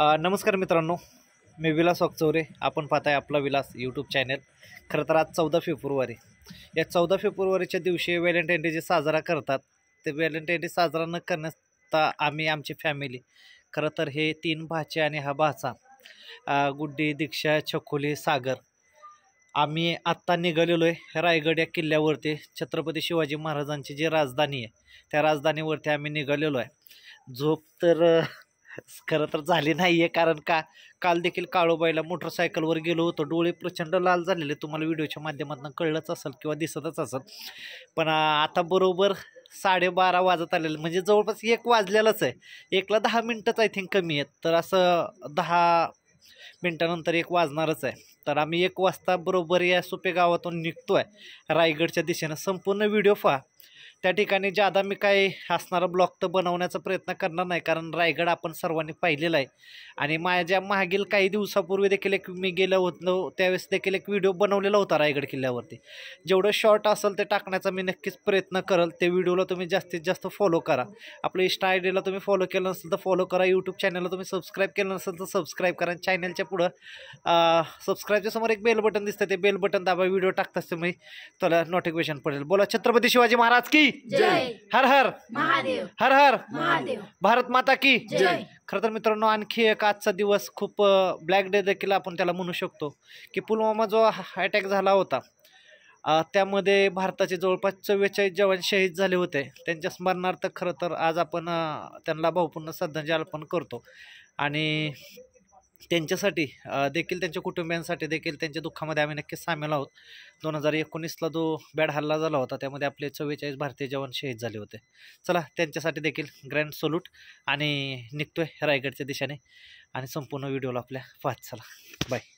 नमस्कार मित्रांनो मी विलास वाकचौरे आपण पाहताय आपला विलास यूट्यूब चॅनल खरं तर आज चौदा फेब्रुवारी या चौदा फेब्रुवारीच्या दिवशी व्हॅलेंटाईन डे जे साजरा करतात ते व्हॅलेंटाईन डे साजरा न करण्याचा आम्ही आमची फॅमिली खरं तर हे तीन भाचे आणि हा भाचा गुड्डी दीक्षा छकोली सागर आम्ही आत्ता निघालेलो आहे रायगड या किल्ल्यावरती छत्रपती शिवाजी महाराजांची जी राजधानी आहे त्या राजधानीवरती आम्ही निघालेलो आहे झोप तर खरं तर झाली नाही आहे कारण का काल देखील काळोबाईला मोटरसायकलवर गेलो होतो डोळे प्रचंड लाल झालेले तुम्हाला व्हिडिओच्या माध्यमातून कळलंच असेल किंवा दिसतच असेल पण आता बरोबर साडेबारा वाजत आलेलं म्हणजे जवळपास एक वाजलेलंच आहे एकला दहा मिनटंच आय थिंक कमी आहेत तर असं दहा मिनटानंतर एक वाजणारच आहे तर आम्ही एक वाजता बरोबर या सोपे गावातून निघतो आहे रायगडच्या दिशेनं संपूर्ण व्हिडिओ पहा त्या ठिकाणी ज्यादा मी काय असणारा ब्लॉक तर बनवण्याचा प्रयत्न करणार नाही कारण रायगड आपण सर्वांनी पाहिलेला आहे आणि माझ्या मागील काही दिवसापूर्वी देखील एक मी गेलो होतो त्यावेळेस देखील एक व्हिडिओ बनवलेला होता रायगड किल्ल्यावरती जेवढं शॉर्ट असेल ते टाकण्याचा मी नक्कीच प्रयत्न करेल ते व्हिडिओला तुम्ही जास्तीत जास्त फॉलो करा आपलं इन्स्टा आय डीला तुम्ही फॉलो केलं नसेल तर फॉलो करा यूट्यूब चॅनलला तुम्ही सबस्क्राईब केलं नसेल तर सबस्क्राईब करा चॅनलच्या पुढं सबस्क्राईबच्या समोर एक बेल बटन दिसतं ते बेल बटन दाबा व्हिडिओ टाकताच तुम्ही त्याला नोटिफिकेशन पडेल बोला छत्रपती शिवाजी महाराज की जय हर हर महादेव हर हर महादेव भारत माता की जय खरं तर मित्रांनो आणखी एक आजचा दिवस खूप ब्लॅक डे देखील आपण त्याला म्हणू शकतो की पुलवामा जो अटॅक झाला होता त्यामध्ये भारताचे जवळपास चव्वेचाळीस जवान शहीद झाले होते त्यांच्या स्मरणार्थ खरं तर आज आपण त्यांना भावपूर्ण श्रद्धांजली अर्पण करतो आणि त्यांच्यासाठी देखील त्यांच्या कुटुंबियांसाठी देखील त्यांच्या दुःखामध्ये आम्ही नक्कीच सामील आहोत दोन हजार एकोणीसला जो बॅड हल्ला झाला होता त्यामध्ये आपले चव्वेचाळीस भारतीय जवान शहीद झाले होते चला त्यांच्यासाठी देखील ग्रँड सोल्यूट आणि निघतोय रायगडच्या दिशेने आणि संपूर्ण व्हिडिओला आपल्या पाहत चला बाय